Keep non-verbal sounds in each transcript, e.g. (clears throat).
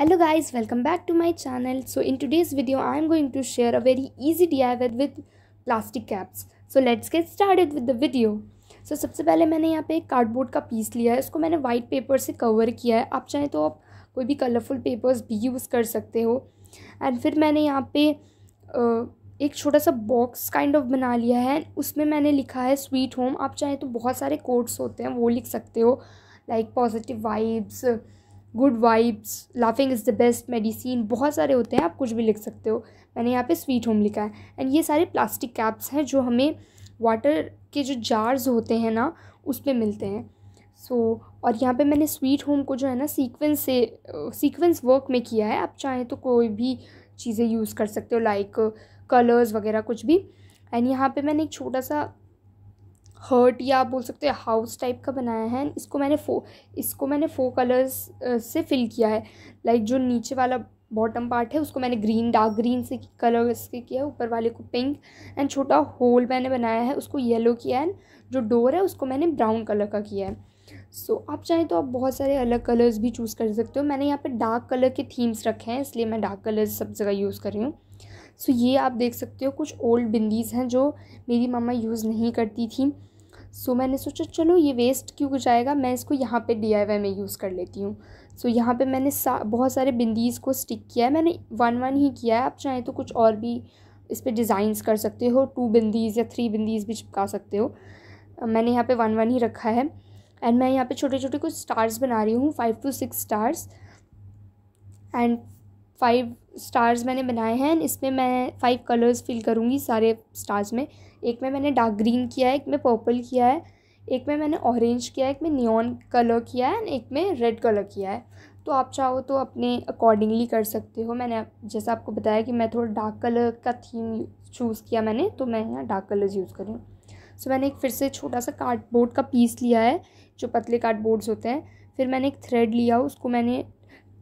hello guys welcome back to my channel so in today's video going going to share a very easy diy with plastic caps so let's get started with the video so सबसे पहले मैंने यहाँ पे एक cardboard का piece लिया है इसको मैंने वाइट पेपर से कवर किया है आप चाहें तो आप कोई भी कलरफुल पेपर्स भी यूज़ कर सकते हो एंड फिर मैंने यहाँ पे एक छोटा सा बॉक्स काइंड ऑफ बना लिया है उसमें मैंने लिखा है स्वीट होम आप चाहें तो बहुत सारे कोड्स होते हैं वो लिख सकते हो like positive vibes good vibes laughing is the best medicine बहुत सारे होते हैं आप कुछ भी लिख सकते हो मैंने यहाँ पे स्वीट होम लिखा है एंड ये सारे प्लास्टिक कैप्स हैं जो हमें वाटर के जो जार्स होते हैं ना उस पर मिलते हैं सो so, और यहाँ पे मैंने स्वीट होम को जो है ना सीक्वेंस से सीक्वेंस वर्क में किया है आप चाहें तो कोई भी चीज़ें यूज़ कर सकते हो लाइक कलर्स वगैरह कुछ भी एंड यहाँ पे मैंने एक छोटा सा हर्ट या बोल सकते हैं हाउस टाइप का बनाया है इसको मैंने फो इसको मैंने फो कलर्स से फिल किया है लाइक जो नीचे वाला बॉटम पार्ट है उसको मैंने ग्रीन डार्क ग्रीन से कलर से किया है ऊपर वाले को पिंक एंड छोटा होल मैंने बनाया है उसको येलो किया है जो डोर है उसको मैंने ब्राउन कलर का किया है सो so, आप चाहें तो आप बहुत सारे अलग कलर्स भी चूज़ कर सकते हो मैंने यहाँ पे डार्क कलर के थीम्स रखे हैं इसलिए मैं डार्क कलर्स सब जगह यूज़ कर रही हूँ सो so, ये आप देख सकते हो कुछ ओल्ड बिंदीज़ हैं जो मेरी मम्मा यूज़ नहीं करती थी सो so, मैंने सोचा चलो ये वेस्ट क्यों जाएगा मैं इसको यहाँ पे डी में यूज़ कर लेती हूँ सो so, यहाँ पे मैंने सा बहुत सारे बिंदीज़ को स्टिक किया है मैंने वन वन ही किया है आप चाहें तो कुछ और भी इस पर डिज़ाइंस कर सकते हो टू बिंदीज़ या थ्री बिंदीज़ भी चिपका सकते हो मैंने यहाँ पर वन वन ही रखा है एंड मैं यहाँ पर छोटे छोटे कुछ स्टार्स बना रही हूँ five to six stars and five stars मैंने बनाए हैं इसमें मैं फाइव कलर्स फिल करूँगी सारे स्टार्स में एक में मैंने डार्क ग्रीन किया है एक में पर्पल किया है एक में मैंने ऑरेंज किया है एक में नियॉन कलर किया है एक में रेड कलर किया है तो आप चाहो तो अपने अकॉर्डिंगली कर सकते हो मैंने जैसा आपको बताया कि मैं थोड़ा डार्क कलर का थीम चूज़ किया मैंने तो मैं यहाँ डार्क कलर्स यूज़ करूँ सो मैंने एक फिर से छोटा सा कार्डबोर्ड का पीस लिया है जो पतले कार्डबोर्ड्स होते हैं फिर मैंने एक थ्रेड लिया उसको मैंने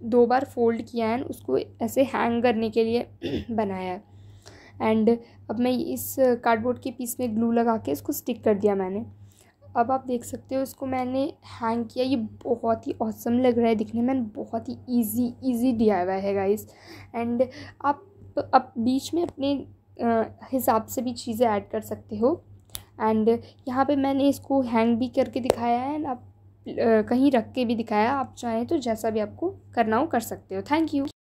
दो बार फोल्ड किया है उसको ऐसे हैंग करने के लिए (clears throat) बनाया है एंड अब मैं इस कार्डबोर्ड के पीस में ग्लू लगा के इसको स्टिक कर दिया मैंने अब आप देख सकते हो इसको मैंने हैंग किया ये बहुत ही औसम लग रहा है दिखने में बहुत ही इजी इजी दिया हुआ है गाइस एंड आप अब बीच में अपने हिसाब से भी चीज़ें ऐड कर सकते हो एंड यहाँ पे मैंने इसको हैंग भी करके दिखाया है एंड आप कहीं रख के भी दिखाया आप चाहें तो जैसा भी आपको करना हो कर सकते हो थैंक यू